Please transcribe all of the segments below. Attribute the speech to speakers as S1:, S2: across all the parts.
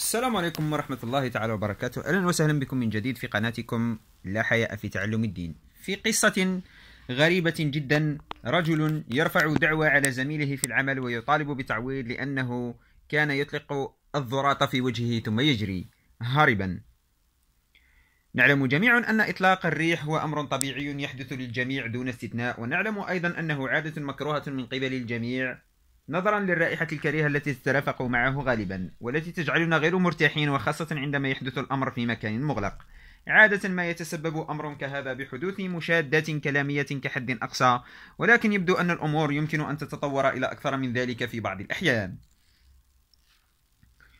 S1: السلام عليكم ورحمة الله تعالى وبركاته أهلا وسهلا بكم من جديد في قناتكم لا حياء في تعلم الدين في قصة غريبة جدا رجل يرفع دعوى على زميله في العمل ويطالب بتعويض لأنه كان يطلق الضراط في وجهه ثم يجري هاربا نعلم جميعا أن إطلاق الريح هو أمر طبيعي يحدث للجميع دون استثناء ونعلم أيضا أنه عادة مكروهة من قبل الجميع نظرا للرائحة الكريهة التي تترافق معه غالبا والتي تجعلنا غير مرتاحين وخاصة عندما يحدث الأمر في مكان مغلق عادة ما يتسبب أمر كهذا بحدوث مشادات كلامية كحد أقصى ولكن يبدو أن الأمور يمكن أن تتطور إلى أكثر من ذلك في بعض الأحيان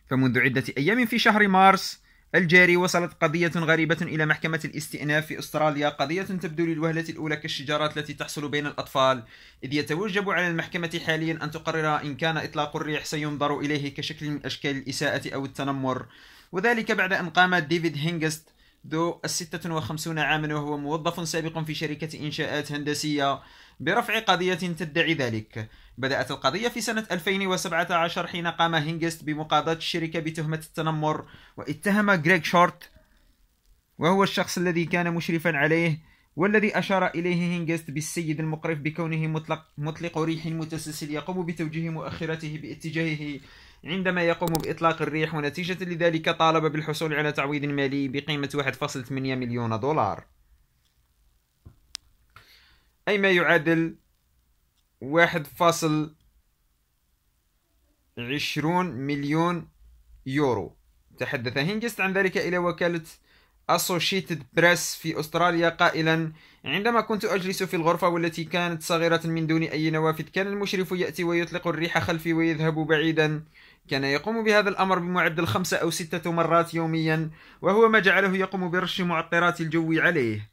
S1: فمنذ عدة أيام في شهر مارس الجاري وصلت قضية غريبة إلى محكمة الاستئناف في أستراليا قضية تبدو للوهلة الأولى كالشجارات التي تحصل بين الأطفال إذ يتوجب على المحكمة حاليا أن تقرر إن كان إطلاق الريح سينظر إليه كشكل من أشكال الإساءة أو التنمر وذلك بعد أن قام ديفيد هينغست ذو الستة وخمسون عاما وهو موظف سابق في شركة إنشاءات هندسية برفع قضية تدعي ذلك بدأت القضية في سنة 2017 حين قام هينجست بمقاضاة الشركة بتهمة التنمر واتهم غريغ شورت وهو الشخص الذي كان مشرفا عليه والذي أشار إليه هينجست بالسيد المقرف بكونه مطلق, مطلق ريح متسلسل يقوم بتوجيه مؤخرته باتجاهه عندما يقوم بإطلاق الريح ونتيجة لذلك طالب بالحصول على تعويض مالي بقيمة 1.8 مليون دولار أي ما يعادل 1.20 مليون يورو تحدث هينجست عن ذلك إلى وكالة أسوشيتد بريس في أستراليا قائلا عندما كنت أجلس في الغرفة والتي كانت صغيرة من دون أي نوافذ كان المشرف يأتي ويطلق الريح خلفي ويذهب بعيدا كان يقوم بهذا الأمر بمعدل خمسة أو ستة مرات يوميا وهو ما جعله يقوم برش معطرات الجو عليه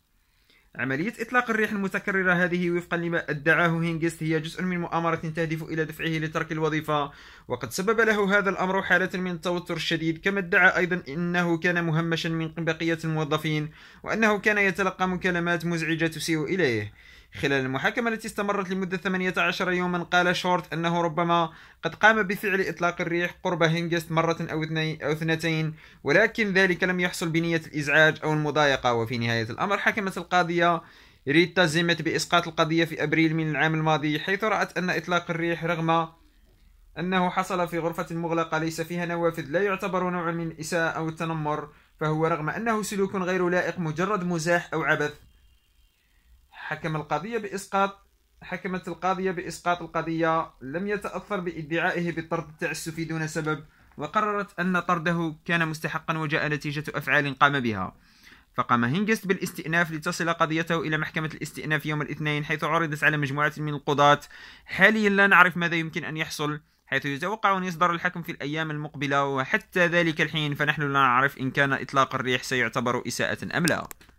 S1: عملية إطلاق الريح المتكررة هذه وفقا لما ادعاه هينغست هي جزء من مؤامرة تهدف إلى دفعه لترك الوظيفة وقد سبب له هذا الأمر حالة من التوتر الشديد كما ادعى أيضا أنه كان مهمشا من بقية الموظفين وأنه كان يتلقى مكالمات مزعجة تسيء إليه خلال المحاكمة التي استمرت لمدة 18 يوما قال شورت أنه ربما قد قام بفعل إطلاق الريح قرب هينجست مرة أو, اثنتين ولكن ذلك لم يحصل بنية الإزعاج أو المضايقة وفي نهاية الأمر حكمت القاضية ريتا زيمت بإسقاط القضية في أبريل من العام الماضي حيث رأت أن إطلاق الريح رغم أنه حصل في غرفة مغلقة ليس فيها نوافذ لا يعتبر نوعا من الإساءة أو التنمر فهو رغم أنه سلوك غير لائق مجرد مزاح أو عبث حكم القضية بإسقاط حكمت القاضية بإسقاط القضية لم يتأثر بادعائه بالطرد التعسفي دون سبب وقررت أن طرده كان مستحقا وجاء نتيجة أفعال قام بها فقام هينجست بالاستئناف لتصل قضيته إلى محكمة الاستئناف يوم الاثنين حيث عرضت على مجموعة من القضاة حاليا لا نعرف ماذا يمكن أن يحصل حيث يتوقع أن يصدر الحكم في الأيام المقبلة وحتى ذلك الحين فنحن لا نعرف إن كان إطلاق الريح سيعتبر إساءة أم لا